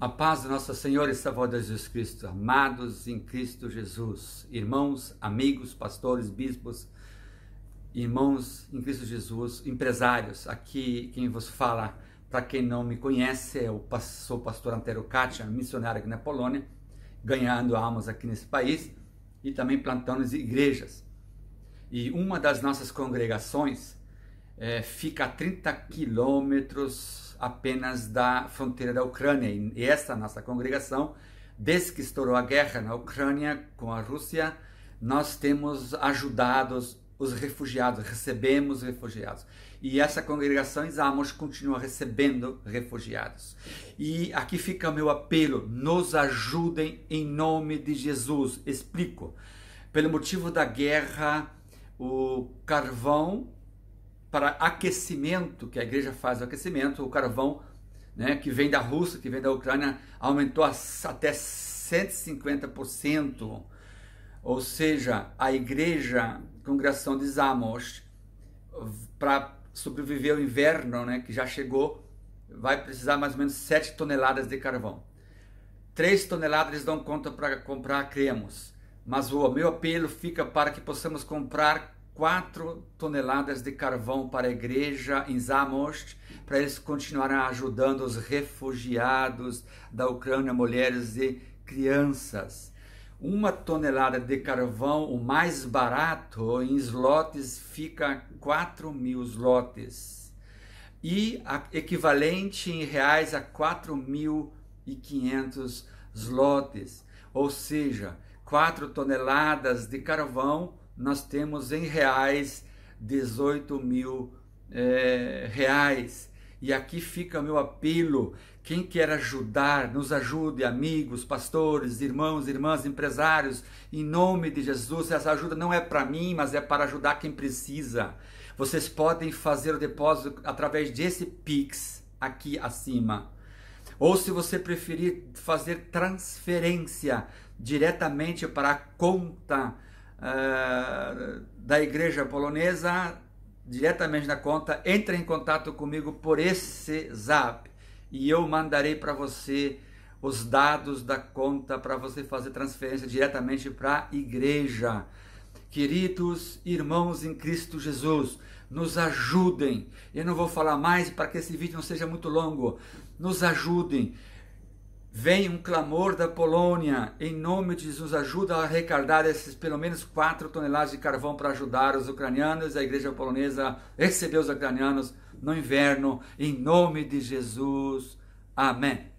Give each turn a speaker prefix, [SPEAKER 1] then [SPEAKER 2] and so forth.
[SPEAKER 1] A paz do nosso Senhor e Salvador Jesus Cristo, amados em Cristo Jesus, irmãos, amigos, pastores, bispos, irmãos em Cristo Jesus, empresários, aqui quem vos fala, para quem não me conhece, eu é sou o pastor Antero Katia, missionário aqui na Polônia, ganhando almas aqui nesse país e também plantando igrejas. E uma das nossas congregações é, fica a 30 quilômetros apenas da fronteira da Ucrânia. E esta nossa congregação, desde que estourou a guerra na Ucrânia com a Rússia, nós temos ajudado os, os refugiados, recebemos refugiados. E essa congregação em Zamos continua recebendo refugiados. E aqui fica o meu apelo: nos ajudem em nome de Jesus. Explico. Pelo motivo da guerra, o carvão para aquecimento, que a igreja faz o aquecimento, o carvão né, que vem da Rússia, que vem da Ucrânia, aumentou até 150%. Ou seja, a igreja, a congregação de Zamos, para sobreviver ao inverno, né, que já chegou, vai precisar mais ou menos 7 toneladas de carvão. 3 toneladas eles dão conta para comprar cremos, mas o meu apelo fica para que possamos comprar 4 toneladas de carvão para a igreja em Zamost, para eles continuarem ajudando os refugiados da Ucrânia, mulheres e crianças. Uma tonelada de carvão, o mais barato, em slots, fica 4 mil slots. E equivalente em reais a 4.500 slots. Ou seja, 4 toneladas de carvão nós temos em reais 18 mil é, reais. E aqui fica meu apelo. Quem quer ajudar, nos ajude, amigos, pastores, irmãos, irmãs, empresários, em nome de Jesus. Essa ajuda não é para mim, mas é para ajudar quem precisa. Vocês podem fazer o depósito através desse Pix aqui acima. Ou se você preferir fazer transferência diretamente para a conta uh, da igreja polonesa, diretamente na conta, entre em contato comigo por esse zap e eu mandarei para você os dados da conta para você fazer transferência diretamente para a igreja. Queridos irmãos em Cristo Jesus, nos ajudem. Eu não vou falar mais para que esse vídeo não seja muito longo. Nos ajudem. Vem um clamor da Polônia, em nome de Jesus, ajuda a arrecadar esses pelo menos 4 toneladas de carvão para ajudar os ucranianos, a igreja polonesa recebeu os ucranianos no inverno, em nome de Jesus. Amém.